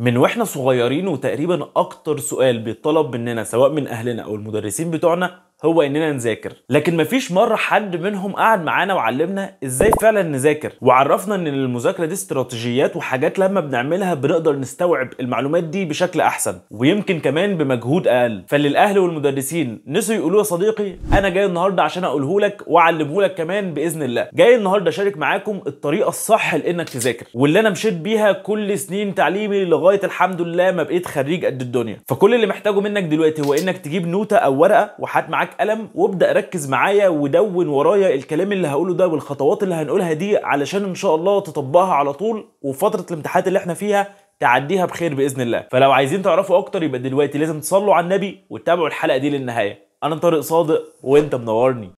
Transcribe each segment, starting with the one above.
من واحنا صغيرين وتقريبا اكتر سؤال بيطلب مننا سواء من اهلنا او المدرسين بتوعنا هو اننا نذاكر لكن مفيش مره حد منهم قعد معانا وعلمنا ازاي فعلا نذاكر وعرفنا ان المذاكره دي استراتيجيات وحاجات لما بنعملها بنقدر نستوعب المعلومات دي بشكل احسن ويمكن كمان بمجهود اقل فللاهل والمدرسين نسوا يقولوا يا صديقي انا جاي النهارده عشان اقوله لك واعلمه لك كمان باذن الله جاي النهارده اشارك معاكم الطريقه الصح لانك تذاكر واللي انا مشيت بيها كل سنين تعليمي لغايه الحمد لله ما بقيت خريج قد الدنيا فكل اللي محتاجه منك دلوقتي هو انك تجيب نوته او ورقه وحات معاك معاك قلم وابدا ركز معايا ودون ورايا الكلام اللي هقوله ده والخطوات اللي هنقولها دي علشان ان شاء الله تطبقها على طول وفتره الامتحانات اللي احنا فيها تعديها بخير باذن الله فلو عايزين تعرفوا اكتر يبقى دلوقتي لازم تصلوا على النبي وتتابعوا الحلقه دي للنهايه انا طارق صادق وانت منورني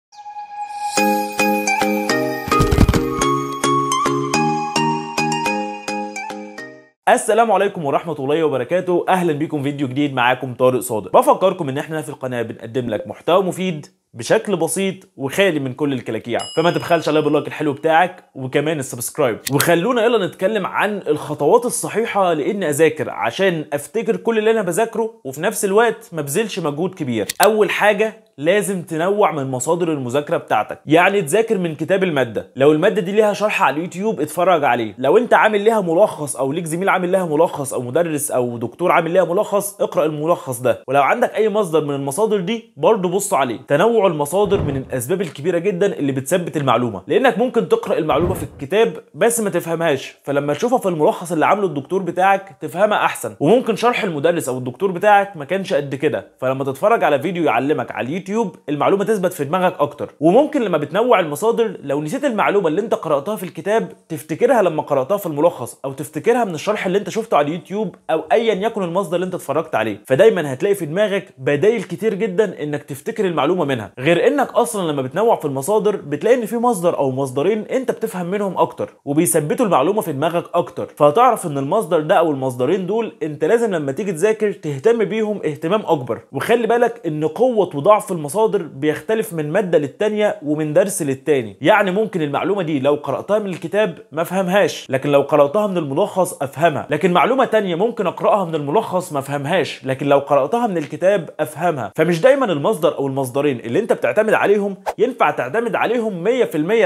السلام عليكم ورحمة الله وبركاته أهلا بكم فيديو جديد معاكم طارق صادق بفكركم إن إحنا في القناة بنقدم لك محتوى مفيد بشكل بسيط وخالي من كل الكلاكيع فما تبخلش عليا باللايك الحلو بتاعك وكمان السبسكرايب وخلونا يلا نتكلم عن الخطوات الصحيحه لإني اذاكر عشان افتكر كل اللي انا بذاكره وفي نفس الوقت ما بذلش مجهود كبير اول حاجه لازم تنوع من مصادر المذاكره بتاعتك يعني تذاكر من كتاب الماده لو الماده دي ليها شرح على اليوتيوب اتفرج عليه لو انت عامل ليها ملخص او ليك زميل عامل ليها ملخص او مدرس او دكتور عامل ليها ملخص اقرا الملخص ده ولو عندك اي مصدر من المصادر دي برضه بص عليه تنوع المصادر من الاسباب الكبيره جدا اللي بتثبت المعلومه لانك ممكن تقرا المعلومه في الكتاب بس ما تفهمهاش فلما تشوفها في الملخص اللي عامله الدكتور بتاعك تفهمها احسن وممكن شرح المدرس او الدكتور بتاعك ما كانش قد كده فلما تتفرج على فيديو يعلمك على اليوتيوب يوتيوب المعلومه تثبت في دماغك اكتر وممكن لما بتنوع المصادر لو نسيت المعلومه اللي انت قراتها في الكتاب تفتكرها لما قراتها في الملخص او تفتكرها من الشرح اللي انت شفته على اليوتيوب او ايا يكن المصدر اللي انت اتفرجت عليه فدايما هتلاقي في دماغك بدايل كتير جدا انك تفتكر المعلومه منها غير انك اصلا لما بتنوع في المصادر بتلاقي ان في مصدر او مصدرين انت بتفهم منهم اكتر وبيثبتوا المعلومه في دماغك اكتر فهتعرف ان المصدر ده او المصدرين دول انت لازم لما تيجي تذاكر تهتم بيهم اهتمام اكبر وخلي بالك ان قوه وضعف في المصادر بيختلف من ماده للتانيه ومن درس للتاني يعني ممكن المعلومه دي لو قراتها من الكتاب ما افهمهاش لكن لو قراتها من الملخص افهمها لكن معلومه تانيه ممكن اقراها من الملخص ما افهمهاش لكن لو قراتها من الكتاب افهمها فمش دايما المصدر او المصدرين اللي انت بتعتمد عليهم ينفع تعتمد عليهم 100%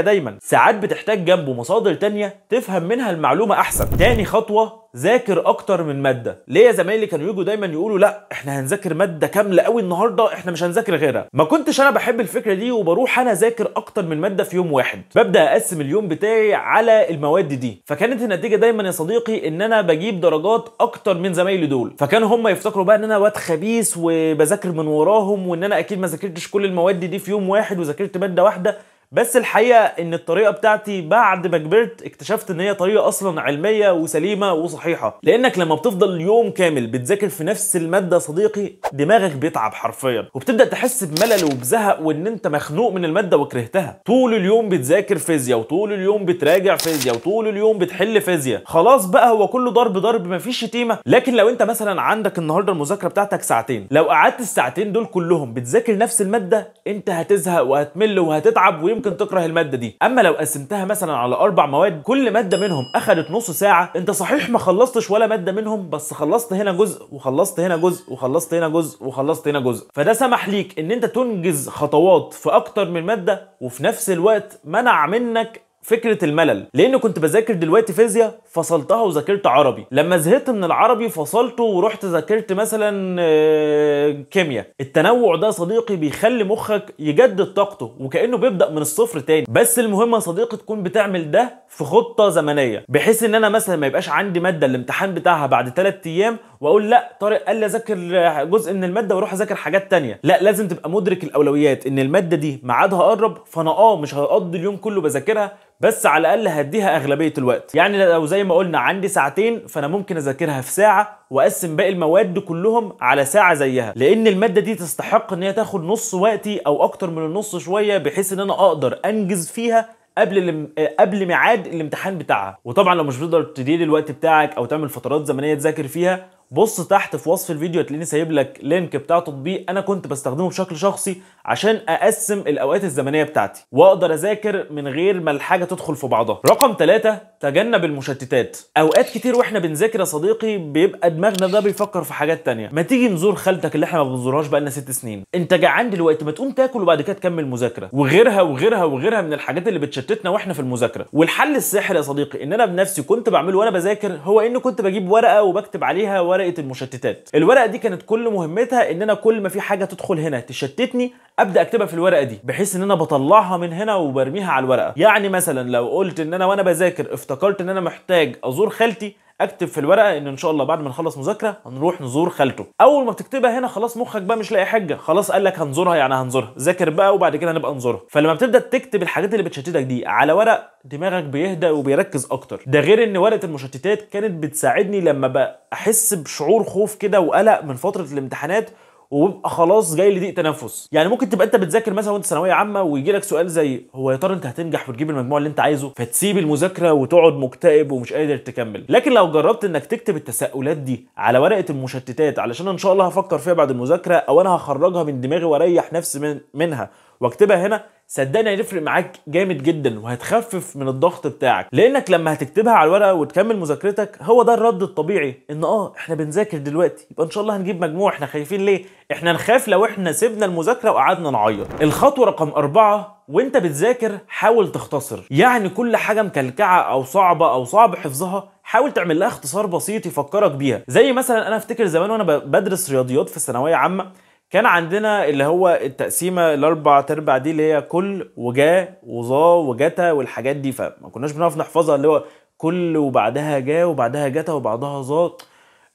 دايما ساعات بتحتاج جنبه مصادر تانيه تفهم منها المعلومه احسن تاني خطوه ذاكر اكتر من ماده ليه يا زمايلي كانوا يجوا دايما يقولوا لا احنا هنذاكر ماده كامله قوي النهارده احنا مش هنذاكر غيرها ما كنتش انا بحب الفكره دي وبروح انا ذاكر اكتر من ماده في يوم واحد ببدا اقسم اليوم بتاعي على المواد دي فكانت النتيجه دايما يا صديقي ان انا بجيب درجات اكتر من زمايلي دول فكانوا هم يفتكروا بقى ان انا واد خبيث وبذاكر من وراهم وان انا اكيد ما ذاكرتش كل المواد دي في يوم واحد وذاكرت ماده واحده بس الحقيقه ان الطريقه بتاعتي بعد ما كبرت اكتشفت ان هي طريقه اصلا علميه وسليمه وصحيحه لانك لما بتفضل يوم كامل بتذاكر في نفس الماده صديقي دماغك بيتعب حرفيا وبتبدا تحس بملل وبزهق وان انت مخنوق من الماده وكرهتها طول اليوم بتذاكر فيزياء وطول اليوم بتراجع فيزياء وطول اليوم بتحل فيزياء خلاص بقى هو كله ضرب ضرب مفيش شتيمه لكن لو انت مثلا عندك النهارده المذاكره بتاعتك ساعتين لو قعدت الساعتين دول كلهم بتذاكر نفس الماده انت هتزهق وهتمل وهتتعب يمكن تكره الماده دي اما لو قسمتها مثلا على اربع مواد كل ماده منهم اخذت نص ساعه انت صحيح ما خلصتش ولا ماده منهم بس خلصت هنا جزء وخلصت هنا جزء وخلصت هنا جزء وخلصت هنا جزء فده سمح ليك ان انت تنجز خطوات في اكتر من ماده وفي نفس الوقت منع منك فكره الملل لان كنت بذاكر دلوقتي فيزياء فصلتها وذاكرت عربي لما زهقت من العربي فصلته ورحت ذاكرت مثلا آه، كيمياء التنوع ده صديقي بيخلي مخك يجدد طاقته وكانه بيبدا من الصفر تاني بس المهم يا صديقي تكون بتعمل ده في خطه زمنيه بحيث ان انا مثلا ما يبقاش عندي ماده الامتحان بتاعها بعد 3 ايام واقول لا طارق قال لي اذاكر جزء من الماده واروح اذاكر حاجات تانية لا لازم تبقى مدرك الاولويات ان الماده دي ميعادها قرب فانا اه مش هقضي اليوم كله بذاكرها بس على الاقل هديها اغلبيه الوقت يعني لو زي ما قلنا عندي ساعتين فانا ممكن اذاكرها في ساعه واقسم باقي المواد كلهم على ساعه زيها لان الماده دي تستحق ان هي تاخد نص وقتي او اكتر من النص شويه بحيث ان انا اقدر انجز فيها قبل الم... قبل ميعاد الامتحان بتاعها وطبعا لو مش بتقدر تدير الوقت بتاعك او تعمل فترات زمنيه تذاكر فيها بص تحت في وصف الفيديو هتلاقيني سايب لك لينك بتاع تطبيق انا كنت بستخدمه بشكل شخصي عشان اقسم الاوقات الزمنيه بتاعتي واقدر اذاكر من غير ما الحاجه تدخل في بعضها رقم ثلاثة تجنب المشتتات اوقات كتير واحنا بنذاكر يا صديقي بيبقى دماغنا ده بيفكر في حاجات ثانيه. ما تيجي نزور خالتك اللي احنا ما بنزورهاش بقالنا ست سنين انت جعان دلوقتي ما تقوم تاكل وبعد كده تكمل مذاكره وغيرها وغيرها وغيرها من الحاجات اللي بتشتتنا واحنا في المذاكره والحل السحري يا صديقي ان انا بنفسي كنت بعمله وانا بذاكر هو اني كنت بجيب ورقه وبكتب عليها ورقه المشتتات الورقه دي كانت كل مهمتها ان انا كل ما في حاجه تدخل هنا تشتتني ابدا اكتبها في الورقه دي بحيث ان انا بطلعها من هنا وبرميها على الورقه يعني مثلا لو قلت ان انا وانا بذاكر افتكرت ان انا محتاج ازور خالتي اكتب في الورقه ان ان شاء الله بعد ما نخلص مذاكره هنروح نزور خالته اول ما بتكتبها هنا خلاص مخك بقى مش لاقي حاجه خلاص قال لك هنزورها يعني هنزورها ذاكر بقى وبعد كده هنبقى نزورها فلما بتبدا تكتب الحاجات اللي بتشتتك دي على ورق دماغك بيهدى وبيركز اكتر ده غير ان ورقه المشتتات كانت بتساعدني لما بحس بشعور خوف كده وقلق من فتره الامتحانات وببقى خلاص جاي لضيق تنفس يعني ممكن تبقى انت بتذاكر مثلا وانت ثانويه عامه ويجي لك سؤال زي هو يا ترى انت هتنجح وتجيب المجموع اللي انت عايزه فتسيب المذاكره وتقعد مكتئب ومش قادر تكمل لكن لو جربت انك تكتب التساؤلات دي على ورقه المشتتات علشان ان شاء الله هفكر فيها بعد المذاكره او انا هخرجها من دماغي واريح نفسي من منها واكتبها هنا صدقني هيفرق معاك جامد جدا وهتخفف من الضغط بتاعك لانك لما هتكتبها على الورقه وتكمل مذاكرتك هو ده الرد الطبيعي ان اه احنا بنذاكر دلوقتي يبقى ان شاء الله هنجيب مجموع احنا خايفين ليه احنا نخاف لو احنا سيبنا المذاكره وقعدنا نعيط الخطوه رقم أربعة وانت بتذاكر حاول تختصر يعني كل حاجه مكلكعه او صعبه او صعب حفظها حاول تعمل لها اختصار بسيط يفكرك بيها زي مثلا انا افتكر زمان وانا بدرس رياضيات في ثانويه عامه كان عندنا اللي هو التقسيمه الاربع تربع دي اللي هي كل وجا وظا وجتا والحاجات دي فما كناش بنعرف نحفظها اللي هو كل وبعدها جا وبعدها جتا وبعدها ظا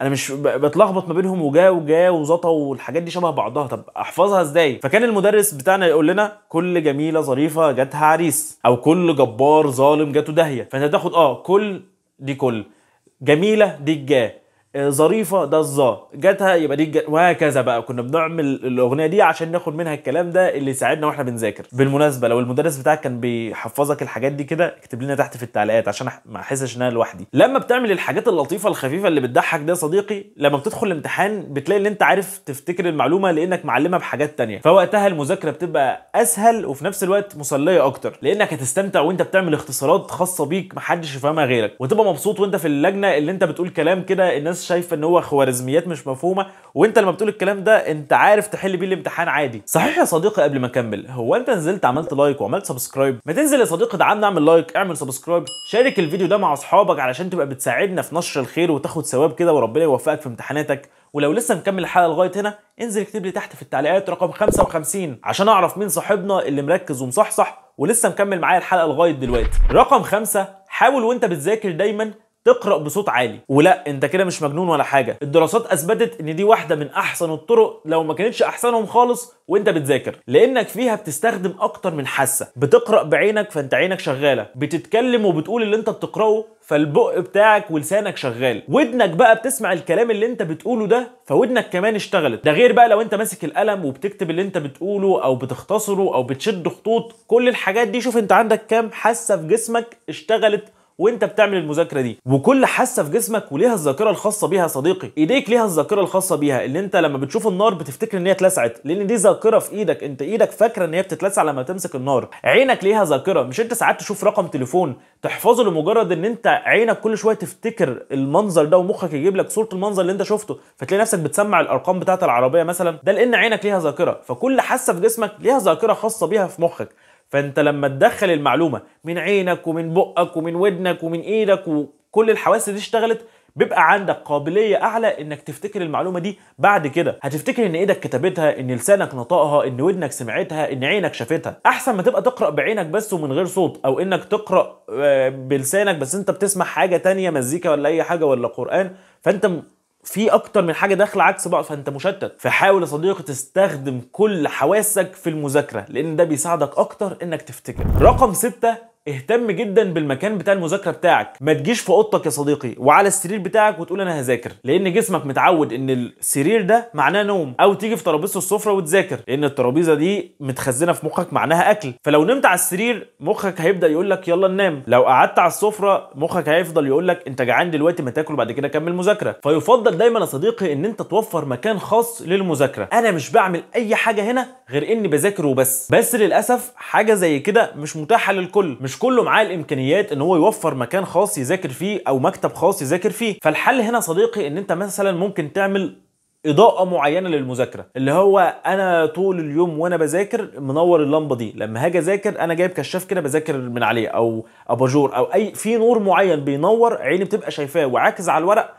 انا مش بتلخبط ما بينهم وجا وجا وزطا والحاجات دي شبه بعضها طب احفظها ازاي فكان المدرس بتاعنا يقول لنا كل جميله ظريفه جاتها عريس او كل جبار ظالم جاته داهيه فانت تاخد اه كل دي كل جميله دي الجا آه، ظريفه ده الظا جاتها يبقى دي جات وهكذا بقى كنا بنعمل الاغنيه دي عشان ناخد منها الكلام ده اللي يساعدنا واحنا بنذاكر بالمناسبه لو المدرس بتاعك كان بيحفظك الحاجات دي كده اكتب لنا تحت في التعليقات عشان ما احسش ان انا لوحدي لما بتعمل الحاجات اللطيفه الخفيفه اللي بتضحك ده صديقي لما بتدخل الامتحان بتلاقي ان انت عارف تفتكر المعلومه لانك معلمها بحاجات تانية فوقتها المذاكره بتبقى اسهل وفي نفس الوقت مسليه اكتر لانك هتستمتع وانت بتعمل اختصارات خاصه بيك محدش يفهمها غيرك وتبقى مبسوط وانت في اللجنه اللي انت بتقول كلام كده الناس الناس شايفه ان هو خوارزميات مش مفهومه وانت لما بتقول الكلام ده انت عارف تحل بيه الامتحان عادي صحيح يا صديقي قبل ما اكمل هو انت نزلت عملت لايك وعملت سبسكرايب ما تنزل يا صديقي دعمنا اعمل لايك اعمل سبسكرايب شارك الفيديو ده مع اصحابك علشان تبقى بتساعدنا في نشر الخير وتاخد ثواب كده وربنا يوفقك في امتحاناتك ولو لسه مكمل الحلقه لغايه هنا انزل اكتب لي تحت في التعليقات رقم 55 عشان اعرف مين صاحبنا اللي مركز ومصحصح ولسه مكمل معايا الحلقه لغايه دلوقتي رقم خمسة حاول وانت بتذاكر دايما تقرا بصوت عالي ولا انت كده مش مجنون ولا حاجه الدراسات اثبتت ان دي واحده من احسن الطرق لو ما كانتش احسنهم خالص وانت بتذاكر لانك فيها بتستخدم اكتر من حاسه بتقرا بعينك فانت عينك شغاله بتتكلم وبتقول اللي انت بتقراه فالبق بتاعك ولسانك شغال ودنك بقى بتسمع الكلام اللي انت بتقوله ده فودنك كمان اشتغلت ده غير بقى لو انت ماسك القلم وبتكتب اللي انت بتقوله او بتختصره او بتشد خطوط كل الحاجات دي شوف انت عندك كام حاسه في جسمك اشتغلت وانت بتعمل المذاكره دي وكل حاسه في جسمك وليها الذاكره الخاصه بيها يا صديقي ايديك ليها الذاكره الخاصه بيها اللي انت لما بتشوف النار بتفتكر ان هي اتلسعت لان دي ذاكره في ايدك انت ايدك فاكره ان هي بتتلسع لما تمسك النار عينك ليها ذاكره مش انت ساعات تشوف رقم تليفون تحفظه لمجرد ان انت عينك كل شويه تفتكر المنظر ده ومخك يجيب لك صوره المنظر اللي انت شفته فتلاقي نفسك بتسمع الارقام بتاعه العربيه مثلا ده لان عينك ليها ذاكره فكل حاسه في جسمك ليها ذاكره خاصه بيها في مخك فانت لما تدخل المعلومه من عينك ومن بقك ومن ودنك ومن ايدك وكل الحواس دي اشتغلت بيبقى عندك قابليه اعلى انك تفتكر المعلومه دي بعد كده هتفتكر ان ايدك كتبتها ان لسانك نطقها ان ودنك سمعتها ان عينك شافتها احسن ما تبقى تقرا بعينك بس ومن غير صوت او انك تقرا آه، بلسانك بس انت بتسمع حاجه تانية مزيكا ولا اي حاجه ولا قران فانت في اكتر من حاجه داخله عكس بعض فانت مشتت فحاول يا صديقي تستخدم كل حواسك في المذاكره لان ده بيساعدك اكتر انك تفتكر رقم ستة اهتم جدا بالمكان بتاع المذاكره بتاعك ما تجيش في اوضتك يا صديقي وعلى السرير بتاعك وتقول انا هذاكر لان جسمك متعود ان السرير ده معناه نوم او تيجي في ترابيزه السفره وتذاكر لان الترابيزه دي متخزنه في مخك معناها اكل فلو نمت على السرير مخك هيبدا يقول لك يلا ننام لو قعدت على السفره مخك هيفضل يقول لك انت جعان دلوقتي ما تاكل بعد كده كمل مذاكره فيفضل دايما يا صديقي ان انت توفر مكان خاص للمذاكره انا مش بعمل اي حاجه هنا غير اني بذاكر وبس بس للاسف حاجه زي كده مش متاحه للكل مش مش كله معاه الامكانيات ان هو يوفر مكان خاص يذاكر فيه او مكتب خاص يذاكر فيه فالحل هنا صديقي ان انت مثلا ممكن تعمل اضاءه معينه للمذاكره اللي هو انا طول اليوم وانا بذاكر منور اللمبه دي لما هاجي اذاكر انا جايب كشاف كده بذاكر من عليه او اباجور او اي في نور معين بينور عيني بتبقى شايفاه وعاكس على الورق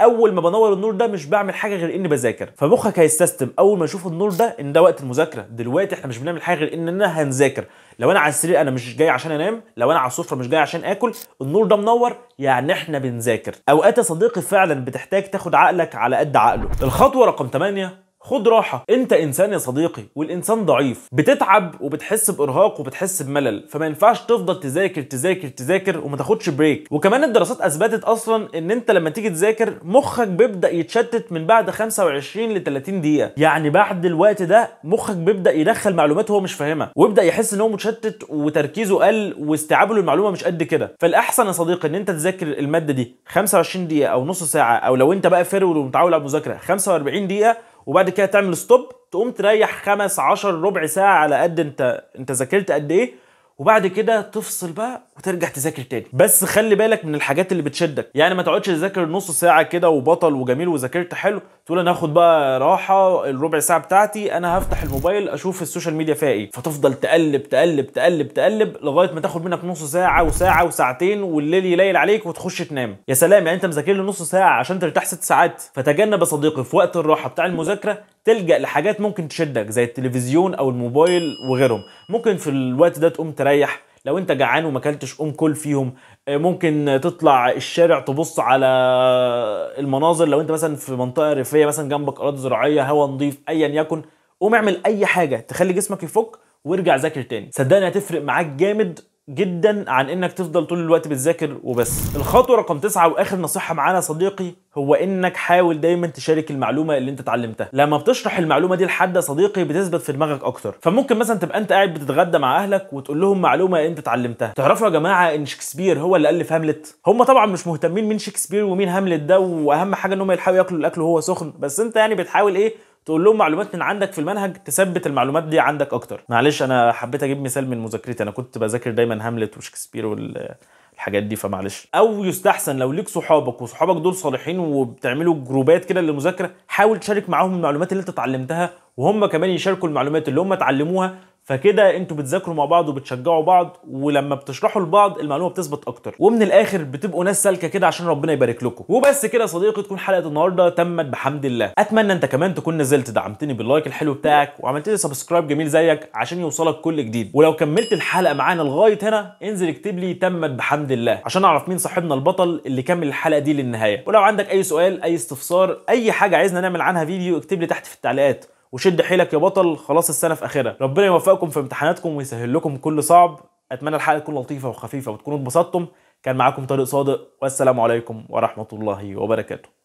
اول ما بنور النور ده مش بعمل حاجه غير اني بذاكر فمخك هيستسلم اول ما يشوف النور ده ان ده وقت المذاكره دلوقتي احنا مش بنعمل حاجه غير اننا هنذاكر لو انا على السرير انا مش جاي عشان انام لو انا على السفره مش جاي عشان اكل النور ده منور يعني احنا بنذاكر اوقات يا صديقي فعلا بتحتاج تاخد عقلك على قد عقله الخطوه رقم 8 خد راحه انت انسان يا صديقي والانسان ضعيف بتتعب وبتحس بارهاق وبتحس بملل فما ينفعش تفضل تذاكر تذاكر تذاكر وما تاخدش بريك وكمان الدراسات اثبتت اصلا ان انت لما تيجي تذاكر مخك بيبدا يتشتت من بعد 25 ل 30 دقيقه يعني بعد الوقت ده مخك بيبدا يدخل معلومات هو مش فاهمها ويبدا يحس ان هو متشتت وتركيزه قل واستيعابه للمعلومه مش قد كده فالاحسن يا صديقي ان انت تذاكر الماده دي 25 دقيقه او نص ساعه او لو انت بقى فرول ومتعود على المذاكره 45 دقيقه وبعد كده تعمل ستوب تقوم تريح خمس عشر ربع ساعه على قد انت انت ذاكرت قد ايه وبعد كده تفصل بقى وترجع تذاكر تاني بس خلي بالك من الحاجات اللي بتشدك يعني ما تقعدش تذاكر نص ساعه كده وبطل وجميل وذاكرت حلو تقول انا هاخد بقى راحه الربع ساعه بتاعتي انا هفتح الموبايل اشوف السوشيال ميديا فيها ايه فتفضل تقلب تقلب تقلب تقلب لغايه ما تاخد منك نص ساعه وساعه وساعتين والليل يليل عليك وتخش تنام يا سلام يعني انت مذاكر لي نص ساعه عشان ترتاح ست ساعات فتجنب يا صديقي في وقت الراحه بتاع المذاكره تلجا لحاجات ممكن تشدك زي التلفزيون او الموبايل وغيرهم ممكن في الوقت ده تقوم تريح لو انت جعان وما اكلتش قوم كل فيهم آه، ممكن تطلع الشارع تبص على المناظر لو انت مثلا في منطقه ريفيه مثلا جنبك اراضي زراعيه هواء نظيف ايا يكن قوم اعمل اي حاجه تخلي جسمك يفك وارجع ذاكر تاني صدقني هتفرق معاك جامد جدا عن انك تفضل طول الوقت بتذاكر وبس الخطوه رقم تسعة واخر نصيحه معانا صديقي هو انك حاول دايما تشارك المعلومه اللي انت اتعلمتها لما بتشرح المعلومه دي لحد صديقي بتثبت في دماغك اكتر فممكن مثلا تبقى انت قاعد بتتغدى مع اهلك وتقول لهم معلومه انت اتعلمتها تعرفوا يا جماعه ان شكسبير هو اللي الف هاملت هم طبعا مش مهتمين مين شكسبير ومين هاملت ده واهم حاجه ان هم يلحقوا ياكلوا الاكل وهو سخن بس انت يعني بتحاول ايه تقول لهم معلومات من عندك في المنهج تثبت المعلومات دي عندك اكتر معلش انا حبيت اجيب مثال من مذاكرتي انا كنت بذاكر دايما هاملت وشكسبير وال الحاجات دي فمعلش او يستحسن لو ليك صحابك وصحابك دول صالحين وبتعملوا جروبات كده للمذاكره حاول تشارك معاهم المعلومات اللي انت اتعلمتها وهم كمان يشاركوا المعلومات اللي هم اتعلموها فكده انتوا بتذاكروا مع بعض وبتشجعوا بعض ولما بتشرحوا لبعض المعلومه بتثبت اكتر ومن الاخر بتبقوا ناس سالكه كده عشان ربنا يبارك لكم وبس كده يا صديقي تكون حلقه النهارده تمت بحمد الله اتمنى انت كمان تكون نزلت دعمتني باللايك الحلو بتاعك وعملت لي سبسكرايب جميل زيك عشان يوصلك كل جديد ولو كملت الحلقه معانا لغايه هنا انزل اكتب لي تمت بحمد الله عشان اعرف مين صاحبنا البطل اللي كمل الحلقه دي للنهايه ولو عندك اي سؤال اي استفسار اي حاجه عايزنا نعمل عنها فيديو اكتب لي تحت في التعليقات وشد حيلك يا بطل خلاص السنه في اخرها ربنا يوفقكم في امتحاناتكم ويسهل لكم كل صعب اتمنى الحلقه تكون لطيفه وخفيفه وتكونوا اتبسطتم كان معاكم طارق صادق والسلام عليكم ورحمه الله وبركاته